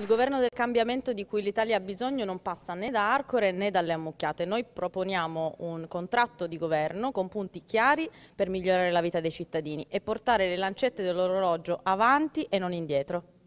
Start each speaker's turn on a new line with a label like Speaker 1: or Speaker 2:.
Speaker 1: Il governo del cambiamento di cui l'Italia ha bisogno non passa né da Arcore né dalle ammucchiate. Noi proponiamo un contratto di governo con punti chiari per migliorare la vita dei cittadini e portare le lancette dell'orologio avanti e non indietro.